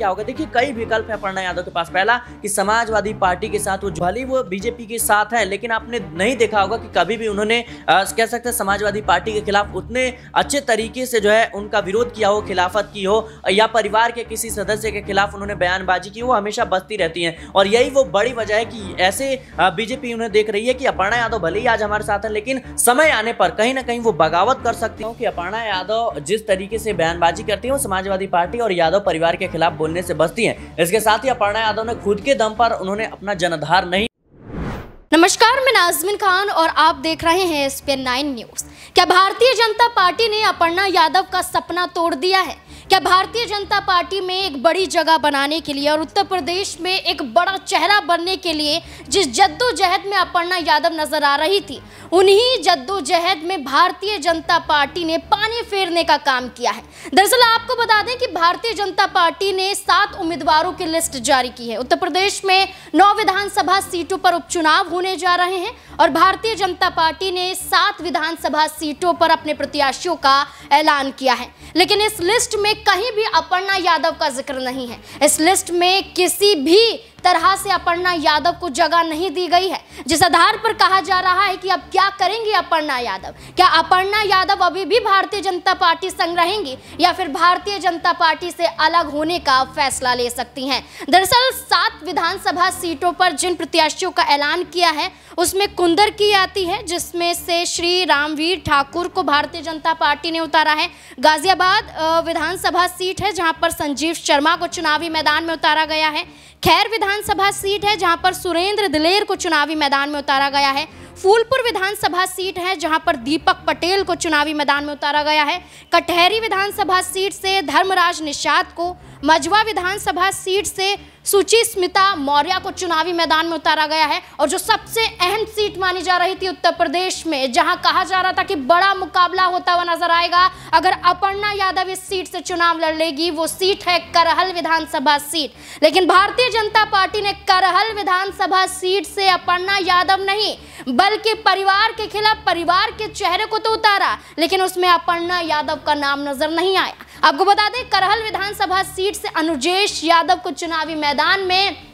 क्या होगा देखिए कई विकल्प है प्रणय यादव के पास पहला कि समाजवादी पार्टी के साथ वो भली वो बीजेपी के साथ है लेकिन आपने नहीं देखा होगा कि कभी भी उन्होंने आ, कह सकते हैं समाजवादी पार्टी के खिलाफ उतने अच्छे तरीके से जो है उनका विरोध किया हो खिलाफत की हो या परिवार के किसी सदस्य के खिलाफ उन्होंने बयानबाजी की वो हमेशा बसती रहती है और यही वो बड़ी वजह है कि ऐसे बीजेपी उन्हें देख रही है कि अपर्णा यादव भले ही आज हमारे साथ है लेकिन समय आने पर कहीं ना कहीं वो बगावत कर सकती हूँ कि अपर्णा यादव जिस तरीके से बयानबाजी करती है वो समाजवादी पार्टी और यादव परिवार के खिलाफ बनने से बचती हैं इसके साथ ही अपर्णा यादव ने खुद के दम पर उन्होंने अपना जनाधार नहीं नमस्कार मैं नाजमिन खान और आप देख रहे हैं एस पी न्यूज क्या भारतीय जनता पार्टी ने अपर्णा यादव का सपना तोड़ दिया है क्या भारतीय जनता पार्टी में एक बड़ी जगह बनाने के लिए और उत्तर प्रदेश में एक बड़ा चेहरा बनने के लिए जिस जद्दोजहद में अपर्णा यादव नजर आ रही थी उन्हीं जद्दोजहद में भारतीय जनता पार्टी ने पानी फेरने का काम किया है दरअसल आपको बता दें कि भारतीय जनता पार्टी ने सात उम्मीदवारों की लिस्ट जारी की है उत्तर प्रदेश में नौ विधानसभा सीटों पर उपचुनाव होने जा रहे हैं और भारतीय जनता पार्टी ने सात विधानसभा सीटों पर अपने प्रत्याशियों का ऐलान किया है लेकिन इस लिस्ट में कहीं भी अपर्णा यादव का जिक्र नहीं है इस लिस्ट में किसी भी तरह से अपर्णा यादव को जगह नहीं दी गई है जिस आधार पर कहा जा रहा है कि अब क्या करेंगी अपर्णा यादव क्या अपर्णा यादव अभी भी भारतीय जनता पार्टी संग रहेंगी या फिर भारतीय जनता पार्टी से अलग होने का फैसला ले सकती हैं दरअसल सात विधानसभा सीटों पर जिन प्रत्याशियों का ऐलान किया है उसमें कुंदर की आती है जिसमें से श्री रामवीर ठाकुर को भारतीय जनता पार्टी ने उतारा है गाजियाबाद विधानसभा सीट है जहां पर संजीव शर्मा को चुनावी मैदान में उतारा गया है खैर विधान विधानसभा सीट है जहां पर सुरेंद्र दिलेर को चुनावी मैदान में उतारा गया है फूलपुर विधानसभा सीट है जहां पर दीपक पटेल को चुनावी मैदान में उतारा गया है कटहरी विधानसभा सीट से धर्मराज निषाद को मजवा विधानसभा सीट से सुची स्मिता मौर्य को चुनावी मैदान में उतारा गया है और जो सबसे अहम सीट मानी जा रही थी उत्तर प्रदेश में जहां कहा जा रहा था कि बड़ा मुकाबला होता हुआ नजर आएगा अगर अपर्णा यादव इस सीट से चुनाव लड़ लेगी वो सीट है करहल विधानसभा सीट लेकिन भारतीय जनता पार्टी ने करहल विधानसभा सीट से अपर्णा यादव नहीं बल्कि परिवार के खिलाफ परिवार के चेहरे को तो उतारा लेकिन उसमें अपर्णा यादव का नाम नजर नहीं आया आपको बता दें करहल विधानसभा सीट से अनुजेश यादव को चुनावी मैदान में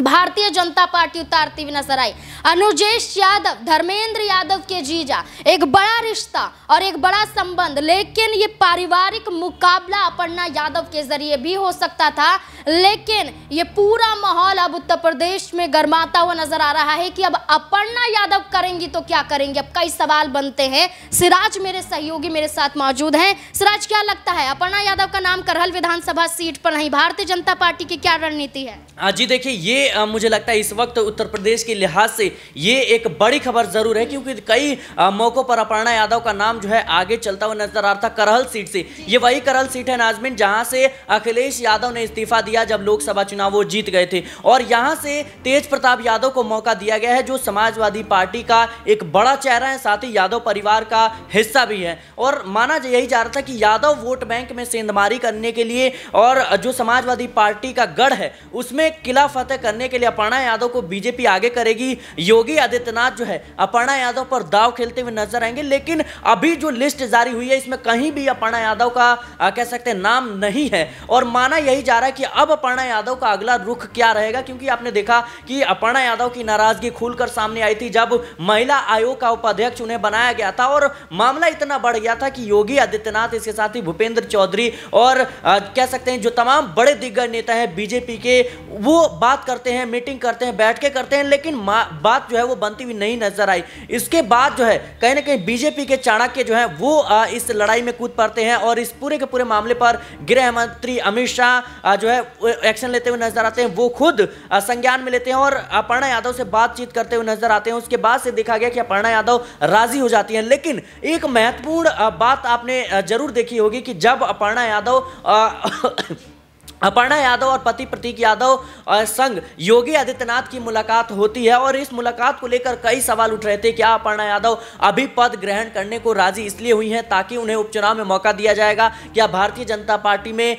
भारतीय जनता पार्टी उतारती हुई नजर आई अनुजेश यादव धर्मेंद्र यादव के जीजा एक बड़ा रिश्ता और एक बड़ा संबंध लेकिन ये पारिवारिक मुकाबला अपर्णा यादव के जरिए भी हो सकता था लेकिन ये पूरा माहौल अब उत्तर प्रदेश में गर्माता हुआ नजर आ रहा है कि अब अपर्णा यादव करेंगी तो क्या करेंगे अब कई सवाल बनते हैं सिराज मेरे सहयोगी मेरे साथ मौजूद हैं सिराज क्या लगता है अपर्णा यादव का नाम करहल विधानसभा सीट पर नहीं भारतीय जनता पार्टी की क्या रणनीति है हाँ जी देखिए ये मुझे लगता है इस वक्त उत्तर प्रदेश के लिहाज से ये एक बड़ी खबर जरूर है क्योंकि कई मौकों पर अपर्णा यादव का नाम जो है आगे चलता हुआ नजर आ रहा था करहल सीट से ये वही करहल सीट है नाजमिन जहां से अखिलेश यादव ने इस्तीफा दिया जब लोकसभा चुनाव वो जीत गए थे और यहां से तेज प्रताप यादव को मौका दिया गया है जो समाजवादी पार्टी का एक बड़ा चेहरा है साथ ही यादव परिवार का हिस्सा भी है और माना यही जा रहा था कि यादव वोट बैंक में सेंधमारी करने के लिए और जो समाजवादी पार्टी का गढ़ है उसमें किला फतेह करने के लिए अपर्णा यादव को बीजेपी आगे करेगी योगी आदित्यनाथ जो है अपर्णा यादव पर दाव खेलते हुए नजर आएंगे लेकिन अभी जो लिस्ट जारी हुई है इसमें कहीं भी अपर्णा यादव का कह सकते हैं नाम नहीं है और माना यही जा रहा है कि अब अपर्णा यादव का अगला रुख क्या रहेगा क्योंकि आपने देखा कि अपर्णा यादव की नाराजगी खुलकर सामने आई थी जब महिला आयोग का उपाध्यक्ष उन्हें बनाया गया था और मामला इतना बढ़ गया था कि योगी आदित्यनाथ इसके साथ ही भूपेंद्र चौधरी और कह सकते हैं जो तमाम बड़े दिग्गज नेता हैं बीजेपी के वो बात करते करते हैं मीटिंग करते हैं बैठ के करते हैं लेकिन बात जो है वो बनती हुई नहीं नजर आई इसके बाद जो है कहीं ना कहीं बीजेपी के चाणक्य जो है वो इस लड़ाई में कूद पड़ते हैं और इस पूरे के पूरे मामले पर गृह मंत्री अमित शाह जो है एक्शन लेते हुए नजर आते हैं वो खुद संज्ञान में लेते हैं और अपर्णा यादव से बातचीत करते हुए नजर आते हैं उसके बाद से देखा गया कि अपर्णा यादव राजी हो जाती है लेकिन एक महत्वपूर्ण बात आपने जरूर देखी होगी कि जब अपर्णा यादव अपर्णा यादव और पति प्रतीक यादव संग योगी आदित्यनाथ की मुलाकात होती है और इस मुलाकात को लेकर कई सवाल उठ रहे थे क्या अपर्णा यादव अभी पद ग्रहण करने को राजी इसलिए हुई हैं ताकि उन्हें उपचुनाव में मौका दिया जाएगा क्या भारतीय जनता पार्टी में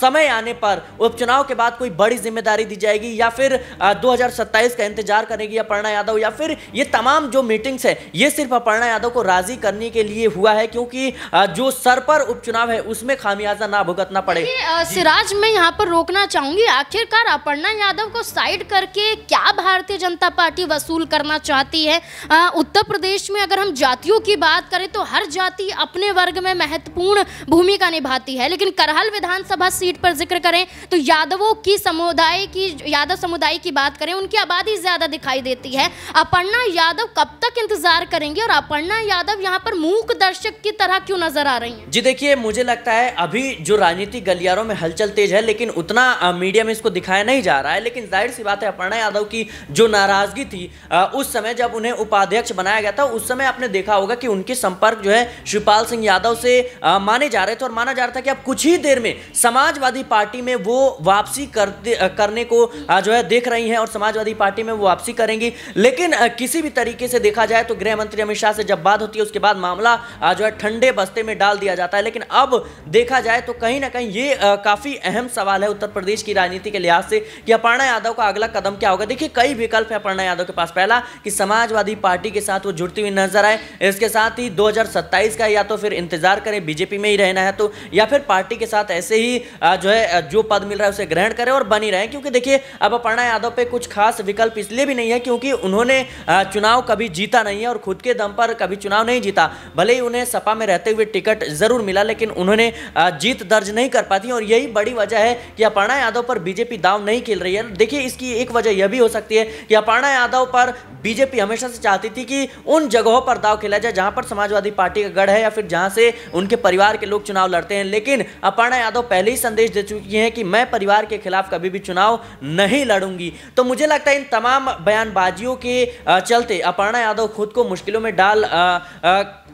समय आने पर उपचुनाव के बाद कोई बड़ी जिम्मेदारी दी जाएगी या फिर दो का इंतजार करेगी अपर्णा यादव या फिर ये तमाम जो मीटिंग्स है ये सिर्फ अपर्णा यादव को राजी करने के लिए हुआ है क्योंकि जो सर पर उपचुनाव है उसमें खामियाजा ना भुगतना पड़े सिराज में यहाँ पर रोकना चाहूंगी आखिरकार अपर्णा यादव को साइड करके क्या भारतीय जनता पार्टी वसूल करना चाहती है आ, उत्तर प्रदेश में अगर हम जातियों की बात करें तो हर जाति अपने वर्ग में महत्वपूर्ण भूमिका निभाती है लेकिन करहल विधानसभा सीट पर जिक्र करें तो यादवों की समुदाय की यादव समुदाय की बात करें उनकी आबादी ज़्यादा दिखाई देती है अपर्णा यादव कब तक इंतजार करेंगे और अपर्णा यादव यहाँ पर मूक दर्शक की तरह क्यों नजर आ रही है जी देखिए मुझे लगता है अभी जो राजनीतिक गलियारों में हलचल तेज है लेकिन उतना मीडिया में इसको दिखाया नहीं जा रहा है लेकिन जाहिर सी बात है अपर्णा यादव की जो नाराज़गी थी उस समय जब उन्हें उपाध्यक्ष बनाया गया था उस समय आपने देखा होगा कि उनके संपर्क जो है शिवपाल सिंह यादव से माने जा रहे थे और माना जा रहा था कि अब कुछ ही देर में समाजवादी पार्टी में वो वापसी करने को जो है देख रही हैं और समाजवादी पार्टी में वो वापसी करेंगी लेकिन किसी भी तरीके से देखा जाए तो गृह मंत्री अमित शाह से जब बात होती है उसके बाद मामला जो है ठंडे बस्ते में डाल दिया जाता है लेकिन अब देखा जाए तो कहीं ना कहीं ये काफ़ी अहम सवाल सवाल है उत्तर प्रदेश की राजनीति के लिहाज से कि अपर्णा यादव का अगला कदम क्या होगा देखिए कई विकल्प है अपर्णा यादव के पास पहला कि समाजवादी पार्टी के साथ वो जुड़ती हुई नजर आए इसके साथ ही दो का या तो फिर इंतजार करें बीजेपी में ही रहना है तो या फिर पार्टी के साथ ऐसे ही जो है जो पद मिल रहा है उसे ग्रहण करें और बनी रहे क्योंकि देखिए अब अपर्णा यादव पर कुछ खास विकल्प इसलिए भी नहीं है क्योंकि उन्होंने चुनाव कभी जीता नहीं है और खुद के दम पर कभी चुनाव नहीं जीता भले ही उन्हें सपा में रहते हुए टिकट जरूर मिला लेकिन उन्होंने जीत दर्ज नहीं कर पाती और यही बड़ी वजह है कि अपर्णा यादव पर बीजेपी दाव नहीं खेल रही है देखिए इसकी एक वजह यह भी हो सकती है कि अपर्णा यादव पर बीजेपी हमेशा से चाहती थी कि उन जगहों पर दाव खेला जाए जहां पर समाजवादी पार्टी का गढ़ है या फिर जहां से उनके परिवार के लोग चुनाव लड़ते हैं लेकिन अपर्णा यादव पहले ही संदेश दे चुकी हैं कि मैं परिवार के खिलाफ कभी भी चुनाव नहीं लड़ूंगी तो मुझे लगता है इन तमाम बयानबाजियों के चलते अपर्णा यादव खुद को मुश्किलों में डाल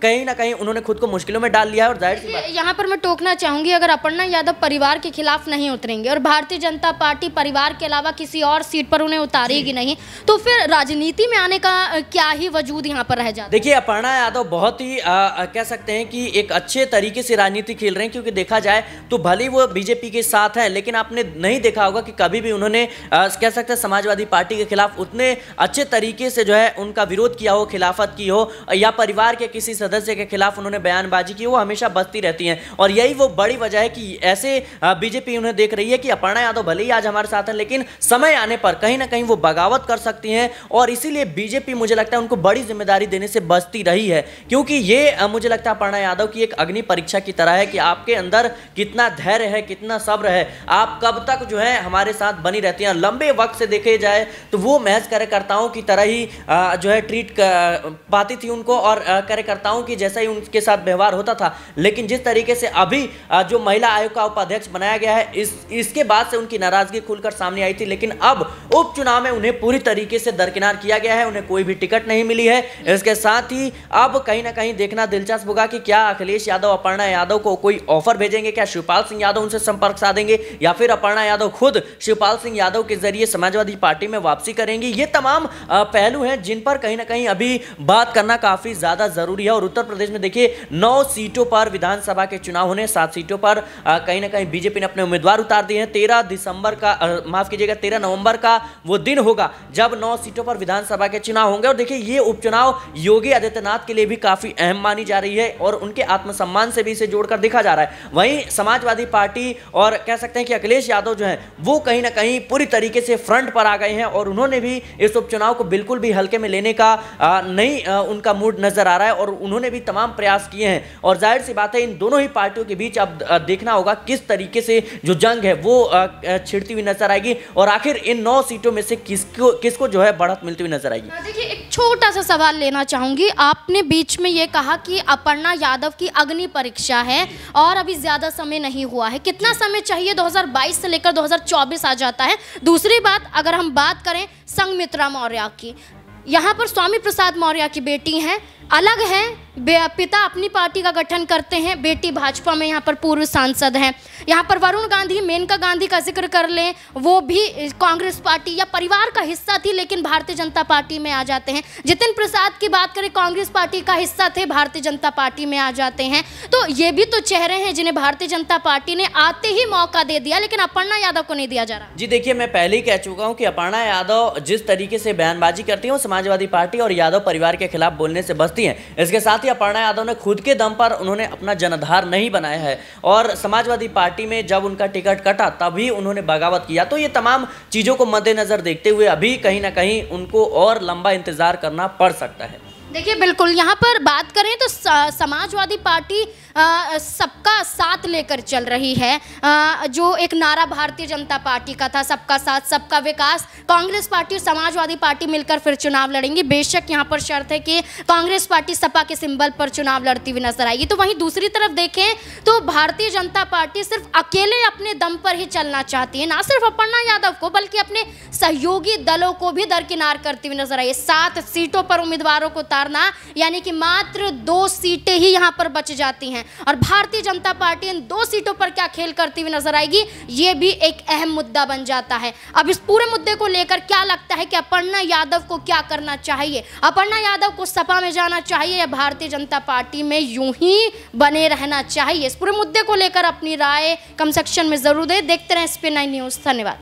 कहीं ना कहीं उन्होंने खुद को मुश्किलों में डाल लिया और जाहिर यहाँ पर मैं टोकना चाहूंगी अगर अपर्णा यादव परिवार के खिलाफ नहीं नहीं उतरेंगे और भारतीय जनता पार्टी परिवार के अलावा किसी और सीट पर उन्हें उतारेगी नहीं तो फिर राजनीति में आने का क्या ही वजूद यहाँ पर रह जाए देखिए अपर्णा यादव बहुत ही आ, कह सकते हैं कि एक अच्छे तरीके से राजनीति खेल रहे हैं क्योंकि देखा जाए तो भले वो बीजेपी के साथ हैं लेकिन आपने नहीं देखा होगा कि कभी भी उन्होंने कह सकते हैं समाजवादी पार्टी के खिलाफ उतने अच्छे तरीके से जो है उनका विरोध किया हो खिलाफत की हो या परिवार के किसी सदस्य के खिलाफ उन्होंने बयानबाजी की वो हमेशा बचती रहती हैं और यही वो बड़ी वजह है कि ऐसे बीजेपी उन्हें में देख रही है कि अपर्णा यादव भले ही आज हमारे साथ हैं लेकिन समय आने पर कहीं ना कहीं वो बगावत कर सकती हैं और इसीलिए बीजेपी मुझे लगता है उनको बड़ी जिम्मेदारी देने से बचती रही है क्योंकि ये मुझे लगता है अपर्णा यादव की एक अग्नि परीक्षा की तरह है कि आपके अंदर कितना धैर्य है कितना सब्र है आप कब तक जो है हमारे साथ बनी रहती हैं लंबे वक्त से देखे जाए तो वो महज कार्यकर्ताओं की तरह ही जो है ट्रीट पाती थी उनको और कार्यकर्ताओं की जैसा ही उनके साथ व्यवहार होता था लेकिन जिस तरीके से अभी जो महिला आयोग का उपाध्यक्ष बनाया गया है इस इसके बाद से उनकी नाराजगी खुलकर सामने आई थी लेकिन अब उपचुनाव में उन्हें पूरी तरीके से दरकिनार किया गया है उन्हें कोई भी टिकट नहीं मिली है इसके साथ ही अब कहीं ना कहीं देखना दिलचस्प होगा कि क्या अखिलेश यादव अपर्णा यादव को कोई ऑफर भेजेंगे क्या शिवपाल सिंह यादव उनसे संपर्क साधेंगे या फिर अपर्णा यादव खुद शिवपाल सिंह यादव के जरिए समाजवादी पार्टी में वापसी करेंगी ये तमाम पहलू हैं जिन पर कहीं ना कहीं अभी बात करना काफी ज्यादा जरूरी है और उत्तर प्रदेश में देखिए नौ सीटों पर विधानसभा के चुनाव होने सात सीटों पर कहीं ना कहीं बीजेपी ने अपने उम्मीदवार अखबार उतार दिए हैं तेरह दिसंबर का माफ कीजिएगा तेरह नवंबर का वो दिन होगा जब नौ सीटों पर विधानसभा के चुनाव होंगे और देखिए ये उपचुनाव योगी आदित्यनाथ के लिए भी काफी अहम मानी जा रही है और उनके आत्मसम्मान से भी इसे जोड़कर देखा जा रहा है वहीं समाजवादी पार्टी और कह सकते हैं कि अखिलेश यादव जो है वो कहीं ना कहीं पूरी तरीके से फ्रंट पर आ गए हैं और उन्होंने भी इस उपचुनाव को बिल्कुल भी हल्के में लेने का नहीं उनका मूड नजर आ रहा है और उन्होंने भी तमाम प्रयास किए हैं और जाहिर सी बात है इन दोनों ही पार्टियों के बीच अब देखना होगा किस तरीके से जो जंग है वो छिड़ती हुई नजर आएगी और आखिर इन नौ सीटों में से किसको किसको जो है बढ़त मिलती हुई नजर आएगी देखिए एक छोटा सा सवाल लेना चाहूंगी आपने बीच में ये कहा कि अपर्णा यादव की अग्नि परीक्षा है और अभी ज्यादा समय नहीं हुआ है कितना समय चाहिए दो से लेकर दो आ जाता है दूसरी बात अगर हम बात करें संगमित्रा मौर्य की यहाँ पर स्वामी प्रसाद मौर्य की बेटी हैं अलग हैं पिता अपनी पार्टी का गठन करते हैं बेटी भाजपा में यहाँ पर पूर्व सांसद हैं यहाँ पर वरुण गांधी मेनका गांधी का जिक्र कर लें वो भी कांग्रेस पार्टी या परिवार का हिस्सा थी लेकिन भारतीय जनता पार्टी में आ जाते हैं जितिन प्रसाद की बात करें कांग्रेस पार्टी का हिस्सा थे भारतीय जनता पार्टी में आ जाते हैं तो ये भी तो चेहरे हैं जिन्हें भारतीय जनता पार्टी ने आते ही मौका दे दिया लेकिन अपर्णा यादव को नहीं दिया जा रहा जी देखिए मैं पहले ही कह चुका हूँ कि अपर्णा यादव जिस तरीके से बयानबाजी करती है वो समाजवादी पार्टी और यादव परिवार के खिलाफ बोलने से बचती है इसके साथ ही या अपर्णा यादव ने खुद के दम पर उन्होंने अपना जनाधार नहीं बनाया है और समाजवादी पार्टी में जब उनका टिकट कटा तभी उन्होंने बगावत किया तो ये तमाम चीज़ों को मद्देनज़र देखते हुए अभी कहीं ना कहीं उनको और लंबा इंतज़ार करना पड़ सकता है देखिए बिल्कुल यहाँ पर बात करें तो समाजवादी पार्टी सबका साथ लेकर चल रही है आ, जो एक नारा भारतीय जनता पार्टी का था सबका साथ सबका विकास कांग्रेस पार्टी और समाजवादी पार्टी मिलकर फिर चुनाव लड़ेंगी बेशक यहाँ पर शर्त है कि कांग्रेस पार्टी सपा के सिंबल पर चुनाव लड़ती हुई नजर आएगी तो वहीं दूसरी तरफ देखें तो भारतीय जनता पार्टी सिर्फ अकेले अपने दम पर ही चलना चाहती है ना सिर्फ अपर्णा यादव को बल्कि अपने सहयोगी दलों को भी दरकिनार करती हुई नजर आई सात सीटों पर उम्मीदवारों को उतारना यानी कि मात्र दो सीटें ही यहां पर बच जाती हैं और भारतीय जनता पार्टी इन दो सीटों पर क्या खेल करती हुई नजर आएगी ये भी एक अहम मुद्दा बन जाता है अब इस पूरे मुद्दे को लेकर क्या लगता है कि अपर्णा यादव को क्या करना चाहिए अपर्णा यादव को सपा में जाना चाहिए या भारतीय जनता पार्टी में यूं ही बने रहना चाहिए इस पूरे मुद्दे को लेकर अपनी राय कम सेक्शन में जरूर दे देखते रहें स्पिन न्यूज़ धन्यवाद